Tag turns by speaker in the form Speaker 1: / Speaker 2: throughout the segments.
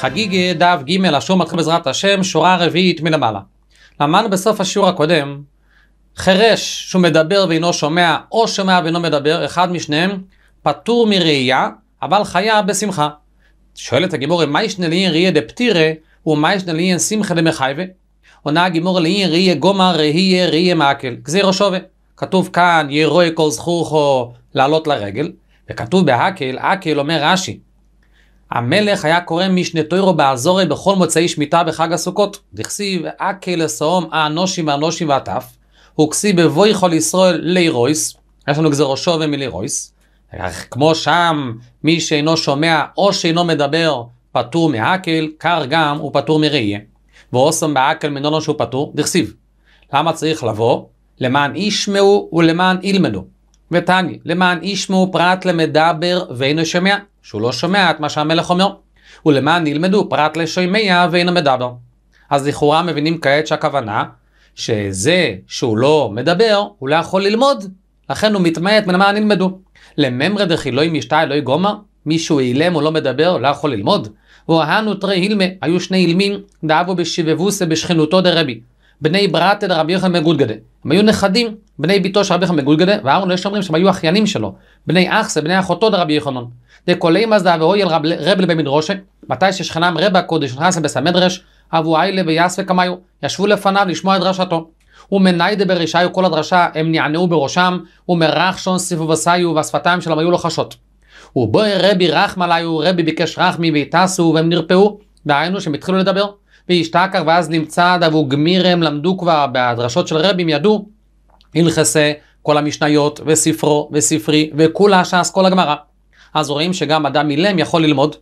Speaker 1: חגיג דף ג' השור מתחיל בעזרת השם, שורה רביעית מלמעלה. למדנו בסוף השיעור הקודם, חירש שהוא מדבר ואינו שומע, או שומע ואינו מדבר, אחד משניהם, פטור מראייה, אבל חיה בשמחה. שואלת הגימורי, מה ישנה ליין ראייה דפטירה, ומה ישנה ליין שמחה דמחייבה? עונה הגימור ליין ראייה גומא ראייה ראייה מעקל, גזירו שווה. כתוב כאן, ירואה כל זכוכו לעלות לרגל, וכתוב בהקל, הקל אומר רש"י, המלך היה קורא משנה תוירו באזורי בכל מוצאי שמיטה בחג הסוכות. דכסיב, אקי לשאום האנושים האנושים ועטף. הוקסי בבוי כל ישראל לירויס, יש לנו גזירושו ומלירויס. כמו שם, מי שאינו שומע או שאינו מדבר פטור מהקל, כך גם הוא פטור מראייה. ואוסם בהקל מנונו שהוא פטור, דכסיב. למה צריך לבוא? למען ישמעו ולמען ילמדו. ותני, למען ישמעו פרט למדבר ואינו שומע. שהוא לא שומע את מה שהמלך אומר. ולמען ילמדו פרט לשוימיה ואינו מדבר. אז לכאורה מבינים כעת שהכוונה שזה שהוא לא מדבר, הוא לא יכול ללמוד, לכן הוא מתמעט מלמען ילמדו. לממרא דחילוי לא משתה אלוהי לא גומר, מישהו אילם או לא מדבר, לא יכול ללמוד. והנו תרי הילמה, היו שני אילמים, דאבו בשבבוסה בשכנותו דרבי. בני ברת אל רבי יוחנן מגודגדה. הם היו נכדים, בני ביתו של רבי יוחנן בן מגודגדה, ואהרון יש שאומרים שהם היו אחיינים שלו. בני אחסה, בני אחותו דרבי יוחנן. דקולי מזדה אל רב לבמין ראשה, מתי ששכנם רב הקודש נכנס לבסמדרש, אבו איילה ויאס וקמיו, ישבו לפניו לשמוע את דרשתו. ומניידה ברשעיו כל הדרשה, הם נענעו בראשם, ומרחשון סיבובסיו, והשפתיים שלהם היו לוחשות. ובואי רבי רחמליו, רבי ביקש רחמי והטסו, והם נרפאו, דהיינו שהם התחילו לדבר. וישתקר ואז נמצא דבו גמירם למדו כבר בהדרשות של רבים ידעו הלכסה כל המשניות וספרו וספרי וכולה ש"ס כל הגמרא. אז רואים שגם אדם אילם יכול ללמוד.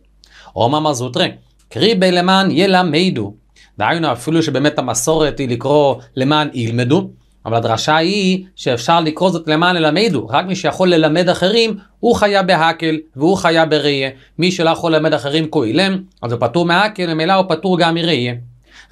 Speaker 1: עומא מזוטרי, קריבי למען ילמדו. דהיינו אפילו שבאמת המסורת היא לקרוא למען ילמדו, אבל הדרשה היא שאפשר לקרוא זאת למען ללמדו, רק מי שיכול ללמד אחרים, הוא חיה בהקל והוא חיה בראייה. מי שלא יכול ללמד אחרים כה אילם, אז הוא פטור מהקל, ממילא הוא פטור גם מראייה.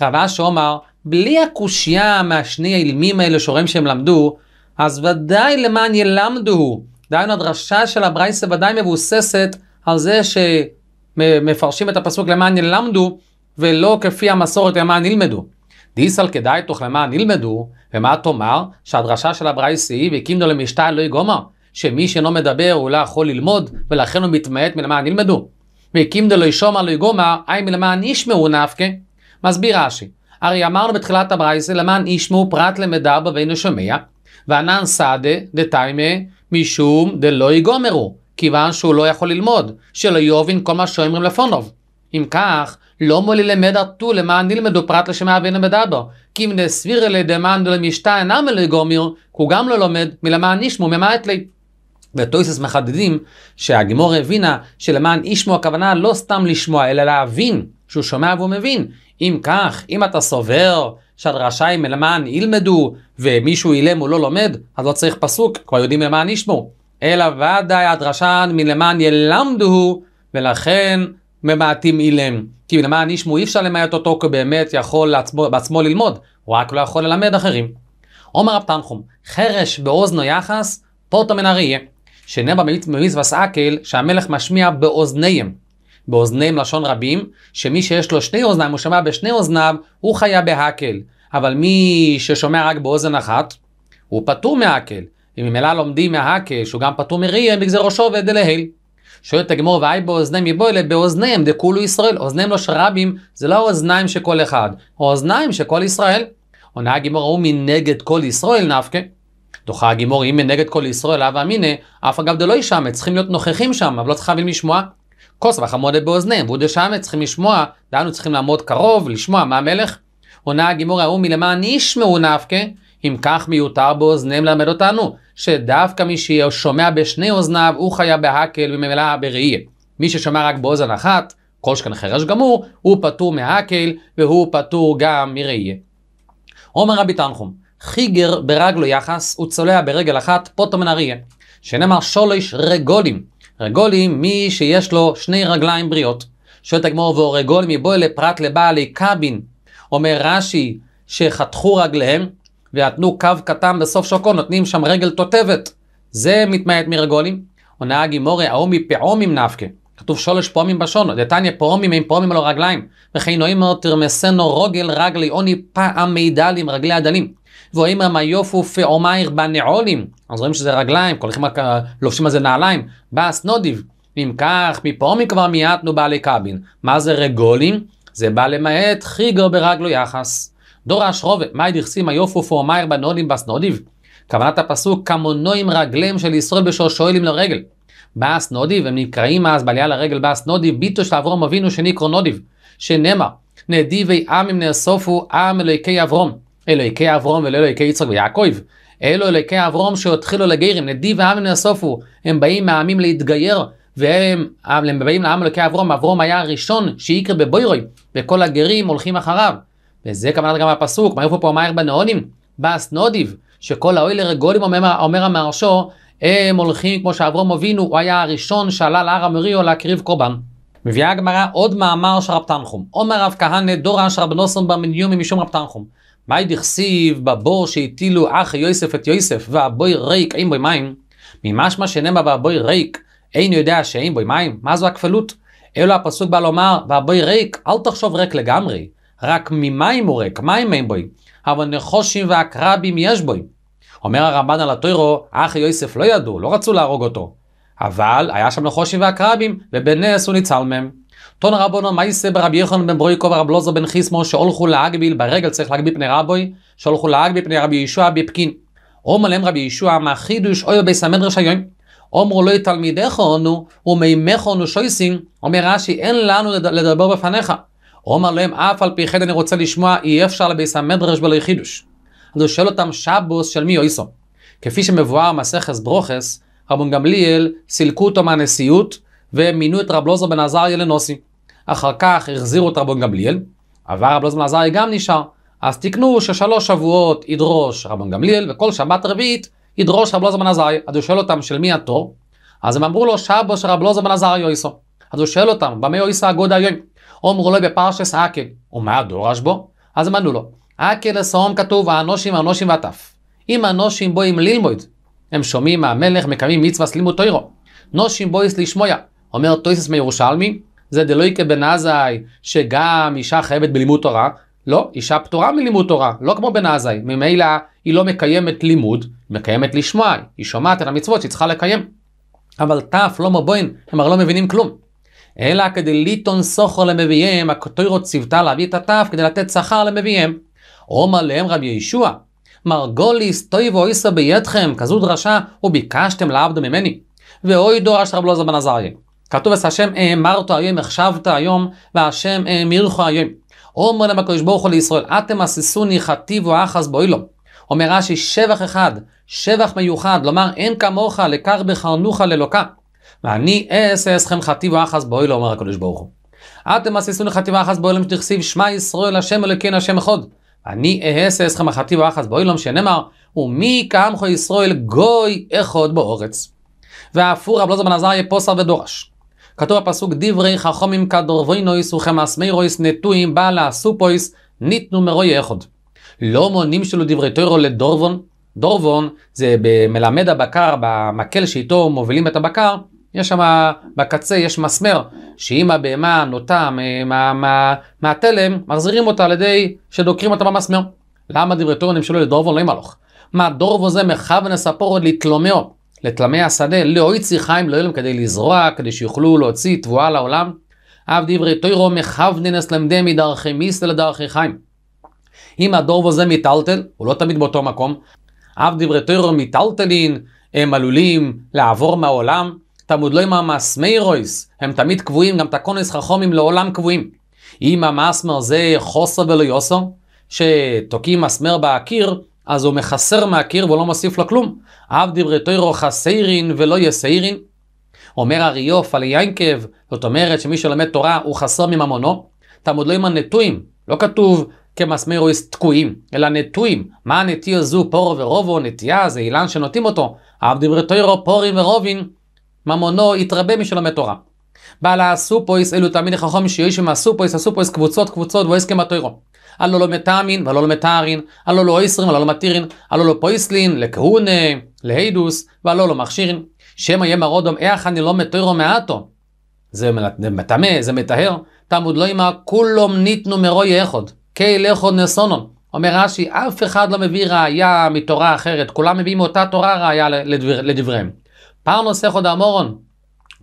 Speaker 1: רב אש אומר, בלי הקושייה מהשני האילמים האלה שרואים שהם למדו, אז ודאי למען ילמדו. דהיינו הדרשה של הברייסה ודאי מבוססת על זה שמפרשים את הפסוק למען ילמדו, ולא כפי המסורת למען ילמדו. דיסל כדאי תוך תוכלמן ילמדו, ומה תאמר? שהדרשה של הברייסי היא והקימנו למשתה אלוהי לא גומר, שמי שאינו מדבר הוא לא יכול ללמוד, ולכן הוא מתמעט מלמען ילמדו. וקימנו לישום לא אלוהי לא גומר, אי מלמען ישמעו נפקא. מסביר רש"י, הרי אמרנו בתחילת הברייסי למען ישמעו פרט למדבר ואינו שומע, וענן סעדה דתיימה משום דלא יגומרו, כיוון שהוא לא יכול ללמוד, שלא יובין כל מה שאומרים לפונוב. אם כך, לא מולי למד תו למען נלמדו פרט לשמע אבינו מדבר. כי אם נסביר אלי דמאן דולמישתא אינם אלי גומיר, כי הוא גם לא לומד מלמען נשמו ממעט לי. וטויסס מחדדים שהגמור הבינה שלמען אישמו הכוונה לא סתם לשמוע אלא להבין שהוא שומע והוא מבין. אם כך, אם אתה סובר שהדרשיים מלמען ילמדו ומישהו אילם הוא לא לומד, אז לא צריך פסוק, כבר יודעים למען אישמו. אלא ודאי הדרשן מלמען ילמדו ולכן ממעטים אילם. כי למען איש מו אי אפשר למעט אותו כי באמת יכול לעצמו, בעצמו ללמוד, הוא רק לא יכול ללמד אחרים. עומר רב תנחום, חרש באוזנו יחס, פורטו מן הראייה. שנאמר במצווה סעקל שהמלך משמיע באוזניהם. באוזניהם לשון רבים, שמי שיש לו שני אוזניים, הוא שומע בשני אוזניו, הוא חיה בהקל. אבל מי ששומע רק באוזן אחת, הוא פטור מהקל. אם ממילא לומדים מהקל, שהוא גם פטור מראייה, בגזר ראשו ודלהל. שואלת הגמור ואי באוזניהם יבוא אלה באוזניהם דכולו ישראל. אוזניהם לא שרבים, זה לא האוזניים של כל אחד, האוזניים של כל ישראל. עונה הגמור ההוא מנגד כל ישראל נפקא. דוחה הגמור אם מנגד כל ישראל, אב אמיניה, אף אגב דלא ישמע, צריכים להיות נוכחים שם, אבל לא צריך להבין לשמוע. כוס וחמודת באוזניהם, והוא דשמע, צריכים לשמוע, דהיינו צריכים לעמוד קרוב, לשמוע מה המלך. עונה הגמור ההוא מלמען ישמעו נפקא, אם כך מיותר באוזניהם ללמד אותנו, שדווקא מי ששומע בשני אוזניו, הוא חיה בהקל וממילא בראי. מי ששומע רק באוזן אחת, כל שכן חרש גמור, הוא פטור מהקל והוא פטור גם מראי. אומר רבי תנחום, חיגר ברגלו יחס, הוא צולע ברגל אחת פוטו מן אריה, שנאמר שולש רגולים. רגולים, מי שיש לו שני רגליים בריאות. שואלת הגמור ואורגולים, יבואי לפרט פרט לבעלי קבין. אומר רש"י שחתכו רגליהם, ונתנו קו קטן בסוף שוקו, נותנים שם רגל תותבת. זה מתמעט מרגולים. ונהג אמורי האומי פעומים נפקה. כתוב שולש פעומים בשון, דתניה פעומים עם פעומים על הרגליים. וכי נוימר תרמסנו רוגל רגלי עוני פעם מידלים רגלי הדלים. ואומר מה יופו פעומייך בנעולים. אז רואים שזה רגליים, כולכים רק לובשים על זה נעליים. באס נודיב. אם כך, מפעומים כבר מיעטנו בעלי קבין. מה זה רגולים? זה בא למעט חיגו ברגלו יחס. דור האשרובת, מאי דכסימה יופו פור מאיר בנולים בסנודיב. כוונת הפסוק, כמונו עם רגליהם של ישראל בשורשואלים לרגל. באס נודיב, הם נקראים אז בעלייה לרגל באס נודיב, ביטו של אברום אבינו שנקרא נודיב, שנאמר, נדיבי עמים נאסופו עם אלוהיקי אברום, אלוהיקי אברום ולא אלוהיקי יצחק ויעקב. אלו אלוהיקי אברום שהתחילו לגרים, נדיב העמים נאסופו, הם באים מהעמים להתגייר, והם הם באים לעם אלוהיקי אברום, אברום היה הראשון שיקרא בבוירוי, וכל הגרים הולכים אחריו. וזה כמובן גם הפסוק, מה יבוא פה מהר בנאונים? באס נודיב, שכל האוילר הגולים אומר, אומר המארשו, הם הולכים כמו שאברום אבינו, הוא היה הראשון שעלה להר המריו להקריב קורבן. מביאה הגמרא עוד מאמר של רב תנחום. עומר רב כהנא דורא רב נוסון בר מניומי משום רב תנחום. מאי דכסיב בבור שהטילו אחי יוסף את יוסף והבוי ריק אין בוי מים. ממשמע שנאמר והבוי ריק אין יודע שאין בוי מים. מה זו הכפלות? אלו הפסוק בא לומר והבוי ריק אל תחשוב ריק לגמרי. רק ממים הוא ריק, מים אין בוי, אבל נחושים ועקרבים יש בוי. אומר הרמב"ן על הטוירו, אחי יוסף לא ידעו, לא רצו להרוג אותו. אבל היה שם נחושים ועקרבים, ובנס הוא ניצל מהם. טון רבונו מייסה ברבי יוחנן בן ברויקו ורב לוזו בן חיסמו שהולכו להגביל ברגל צריך להגביל פני רבוי שהולכו להגביל פני רבי יהושע בפקין. אומר להם רבי יהושע מה חידוש אוי בי סמן רשיון. אומרו לו תלמידיך אונו ומימיך אונו שויסין אומר רש"י אין לנו לדבר בפניך. אומר להם, אף על פי כן אני רוצה לשמוע, אי אפשר לביס המדרש בלא יחידוש. אז הוא שואל אותם, שבוס של מי אויסו? כפי שמבואר מסכס ברוכס, רבון גמליאל סילקו אותו מהנשיאות ומינו את רב לוזר בן עזריה לנוסי. אחר כך החזירו את רבון גמליאל, אבל רב לוזר בן עזריה גם נשאר. אז תקנו ששלוש שבועות ידרוש רבון גמליאל, וכל שבת רביעית ידרוש רב לוזר בן עזריה. אז הוא שואל אותם, של מי התור? אז הם אמרו לו, שבוס של רב לוזר בן עזריה אויסו. אז הוא שואל אותם, במה אויסה הגודה היום? אומרו לו בפרשס האקל, ומה הדורש בו? אז אמרנו לו, האקל לסאום כתוב, האנושים האנושים והטף. אם אנושים בואים ללמוד, הם שומעים מהמלך, מקיימים מצווה סלימות תוירו. נושים בויס לשמויה, אומר טויסס מירושלמי, זה דלויקה בן שגם אישה חייבת בלימוד תורה. לא, אישה פטורה מלימוד תורה, לא כמו בן ממילא היא לא מקיימת לימוד, מקיימת לשמוע, היא שומעת את המצוות שהיא צריכה לקיים. אבל תף, לא מבוין, הם הרי לא מבינים כלום. אלא כדי ליטון סוכר למביאיהם, הכותרות ציוותה להביא את הטף כדי לתת שכר למביאיהם. רומא להם רבי ישוע, מרגוליס טויבו איסו בידכם, כזו דרשה, וביקשתם לעבדו ממני. ואוי דורש רב לוזר בן עזריה. כתוב אצל השם האמרת היום, החשבת היום, והשם האמירך היום. אומר להם הקדוש ברוך הוא לישראל, אתם חטיבו חטיב בואי לו. אומר רש"י, שבח אחד, שבח מיוחד, לומר אין כמוך, לקר בחרנוך ללוקה. ואני אעשה אסכם חטיבה אחס באוהלו, אומר הקדוש ברוך הוא. אתם עשיסוני חטיבה אחס באוהלם שתכסיב שמע ישראל השם אלוקינו השם אחד. אני אעשה אסכם החטיבה אחס באוהלם שנאמר ומי כעמך ישראל גוי אחד באורץ. ואפור רב לזר בן עזריה פוסר ודורש. כתוב הפסוק דברי חכמים כדורבינויס וכמאסמירויס נטויים בעלה סופויס ניתנו מרוי אחד. לא מונים שלו דברי טוירו לדורבון, דורבון זה במלמד הבקר, במקל שאיתו מובילים את הבקר, יש שם, בקצה יש מסמר, שאם הבהמה נוטה מה, מה, מהתלם, מחזירים אותה על ידי שדוקרים אותה במסמר. למה דברי תורה נמשלו לדורבו לא ימלוך? מה דורבו זה מרחב נספורו לתלומאו, לתלמי השדה, להויצי חיים לא לאלם כדי לזרוע, כדי שיוכלו להוציא תבואה לעולם. אב דברי תוירו מכווננס למדי מדרכי מיס לדרכי חיים. אם הדורבו זה מיטלטל, הוא לא תמיד באותו מקום. אב דברי תוירו מיטלטלין, הם עלולים לעבור מהעולם. תמוד לא עם מאמס מיירויס, הם תמיד קבועים, גם תקונס חכומים לעולם קבועים. אם המסמר זה חוסר ולא יוסו, שתוקעים מסמר בקיר, אז הוא מחסר מהקיר ולא מוסיף לו כלום. אב דברי תוירו חסיירין ולא יסיירין. אומר אריוף על יינקב, זאת אומרת שמי שלומד תורה הוא חסר מממונו. עם הנטועים, לא, לא כתוב כמסמרויס תקועים, אלא נטועים. מה הנטייה זו פורו ורובו, נטייה זה אילן שנוטים אותו. אב דברי תוירו פורים ורובין. ממונו יתרבה משלו מתורה. בעל פויס אלו תלמידי חכום פויס הסופויס, פויס קבוצות קבוצות ואויס כמתוירו. הלא לא מתאמין ולא לא מתארין, הלא לא איסרין ולא לא מתירין, הלא לא פויסלין, לכהונה, להידוס, והלא לא מכשירין. שמא יהיה מרודום איך אני לא מתוירו מעטו. זה מטמא, זה מטהר. תעמוד לא אמר כולם ניתנו מרוי אחד. קהיל אחד נסונו. אומר רש"י, אף אחד לא מביא ראייה מתורה אחרת, כולם מביאים מאותה תורה ראייה לדבר, לדבריהם. פרנוס איכו דאמורון.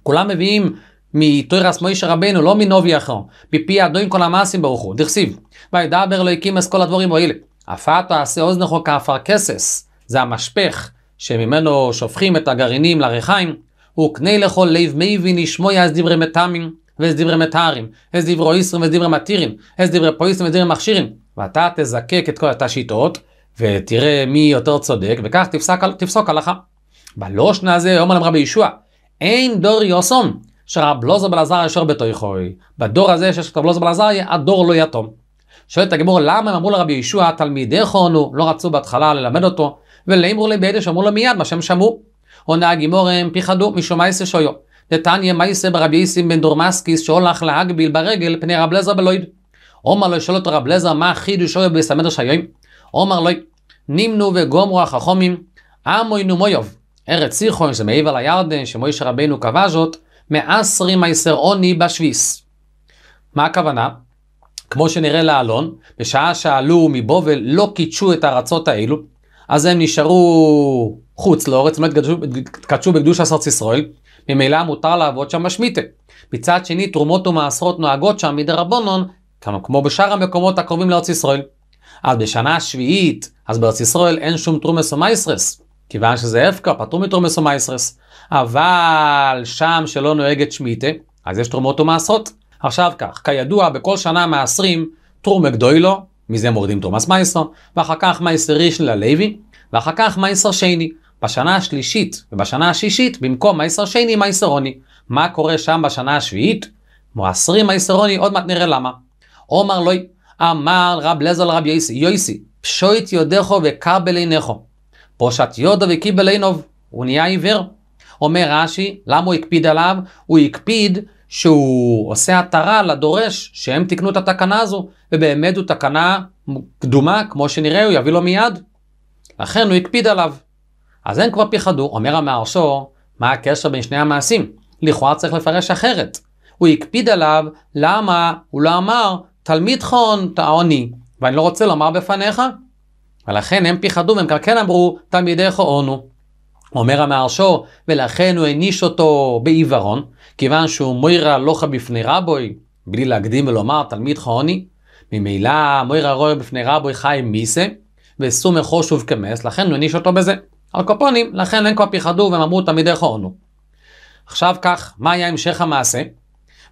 Speaker 1: כולם מביאים מתוירס מוישה רבנו, לא מנובי אחר. מפי הדוין כל המעשים ברוך הוא. דכסיב, וידבר לא הקים אז כל הדבורים האלה. הפעתו עשה אוזנכו כסס. זה המשפך שממנו שופכים את הגרעינים לריחיים. וקנה לכל לב מבין ישמויה אז דברי מתמים. ואיזה דברי מטהרים, איזה דברי איסרים ואיזה דברי מתירים, איזה דברי פויסטים, ואיזה דברי מכשירים. ואתה תזקק את כל התשיטות, ותראה מי יותר צודק, וכך תפסק, תפסוק הלכה. בלוש נעזה יאמר להם רבי ישוע, אין דור יוסום, שרב לוזר בלעזר ישר בתוכוי. בדור הזה שיש את רב לוזר בלעזר, הדור לא יתום. שואל את הגמור, למה הם אמרו לרבי ישוע, תלמידי חונו, לא רצו בהתחלה ללמד אותו, ולאמרו להם בידש שאמרו לו מיד מה שהם שמעו. עונה הגמור, הם פיחדו משום מייסה שויו. דתניא מייסה ברבי איסים בן דורמסקיס שהולך להגביל ברגל פני רב לזר בלויד. עומר לו שואל אותו רב לזר מה החידוש אוהב בסמדר שיום? עומר לו נמנו וגומרו החכומים עמוינו מויוב ארץ סיחון שמעבר לירדן, שמוישה רבנו קבע זאת, מעשרים מייסר עוני בשביס. מה הכוונה? כמו שנראה לאלון, בשעה שעלו מבובל לא קידשו את הארצות האלו, אז הם נשארו חוץ לאורץ, זאת אומרת, קדשו בקדוש ארץ ישראל, ממילא מותר לעבוד שם משמיטה. מצד שני, תרומות ומעשרות נוהגות שם מדרבנון, כמו בשאר המקומות הקרובים לארץ ישראל. אז בשנה השביעית, אז בארץ ישראל אין שום תרומס ומייסרס. כיוון שזה אפקא, פטור מתרומס או מייסרס. אבל שם שלא נוהגת שמיטה, אז יש תרומות ומעשרות. עכשיו כך, כידוע, בכל שנה מעשרים תרומה גדוילו, מזה מורידים תרומס מייסר, ואחר כך מייסר ראשון ללוי, ואחר כך מייסר שני. בשנה השלישית ובשנה השישית, במקום מייסר שני, מייסר עוני. מה קורה שם בשנה השביעית? מועשרים מייסר עוני, עוד מעט נראה למה. עומר לוי, אמר רב לזל רב יויסי, יויסי, פשוט יודכו וכבל עינכו. פושט יודו וקיבל עינוב, הוא נהיה עיוור. אומר רש"י, למה הוא הקפיד עליו? הוא הקפיד שהוא עושה התרה לדורש שהם תיקנו את התקנה הזו, ובאמת הוא תקנה קדומה, כמו שנראה, הוא יביא לו מיד. לכן הוא הקפיד עליו. אז הם כבר פיחדו, אומר המארשו, מה הקשר בין שני המעשים? לכאורה צריך לפרש אחרת. הוא הקפיד עליו, למה הוא לא אמר, תלמיד חון תעוני, ואני לא רוצה לומר בפניך, ולכן הם פיחדו והם כן אמרו, תלמידי עונו. אומר המהרשו, ולכן הוא העניש אותו בעיוורון, כיוון שהוא מוירה לוחה בפני רבוי, בלי להקדים ולומר, תלמיד חוני, ממילא מוירה רואה בפני רבוי חי מיסה, וסומך חוש ובקמס, לכן הוא העניש אותו בזה. על קופונים, לכן הם כבר פיחדו והם אמרו תלמידי עונו. עכשיו כך, מה היה המשך המעשה?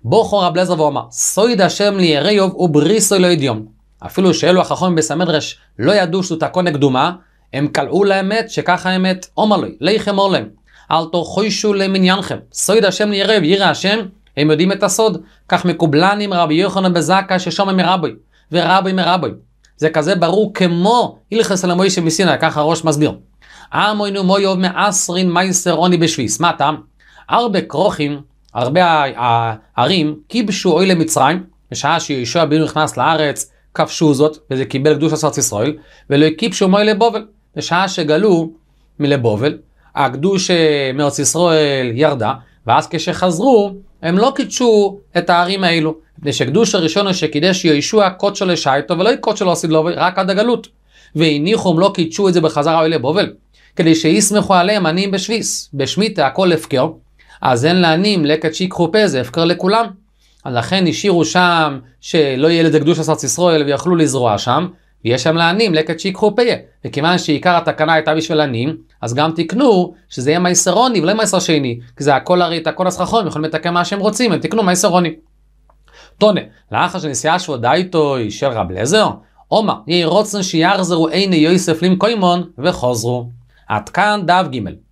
Speaker 1: בוכו רב לזר ואומר, סויד השם לי ובריסוי לא ידיום. אפילו שאלו החכמים בסמדרש לא ידעו שזו שזאת קדומה, הם קלעו לאמת שככה האמת. אומר לי, ליכם להם, אל תוכישו למניינכם. סויד השם לירב, ירא השם, הם יודעים את הסוד. כך מקובלנים רבי יוחנן בזקה ששומע מרבי, ורבי מרבי. זה כזה ברור כמו הלכס אל המוישה מסיני, ככה הראש מסביר. עמוינו מויוב מאסרין מייסר עוני בשביס. מה אתה? הרבה כרוכים, הרבה ערים, כיבשו אוי למצרים, בשעה שיהושע בנו נכנס לארץ, כבשו זאת, וזה קיבל קדוש ארץ ישראל, ולא הכיבשו מוי לבובל. בשעה שגלו מלבובל, הקדוש אה, מארץ ישראל ירדה, ואז כשחזרו, הם לא קידשו את הערים האלו. מפני שקדוש הראשון הוא שקידש יהושע קודשו לשייטו, ולא קודשו לא עשית לו, רק עד הגלות. והניחום לא קידשו את זה בחזרה אוי לבובל, כדי שיסמכו עליהם עניים בשביס. בשמיטה הכל הפקר, אז אין לעניים לקט שיקחו פה, זה הפקר לכולם. לכן השאירו שם שלא יהיה לזה קדוש אסרץ ישראל ויכלו לזרוע שם, ויש שם לעניים לקט שיקחו פיה. וכיוון שעיקר התקנה הייתה בשביל עניים, אז גם תקנו שזה יהיה מייסרוני ולא מייסר שני, כי זה הכל הרי את הכל הסככון, יכולים לתקן מה שהם רוצים, הם תקנו מייסרוני. טונה, לאחר שנשיאה שוודאיתו היא של רב לזר, עומר, יהי רוצן שיחזרו עיני יוסף למקוימון וחוזרו. עד כאן דף ג'.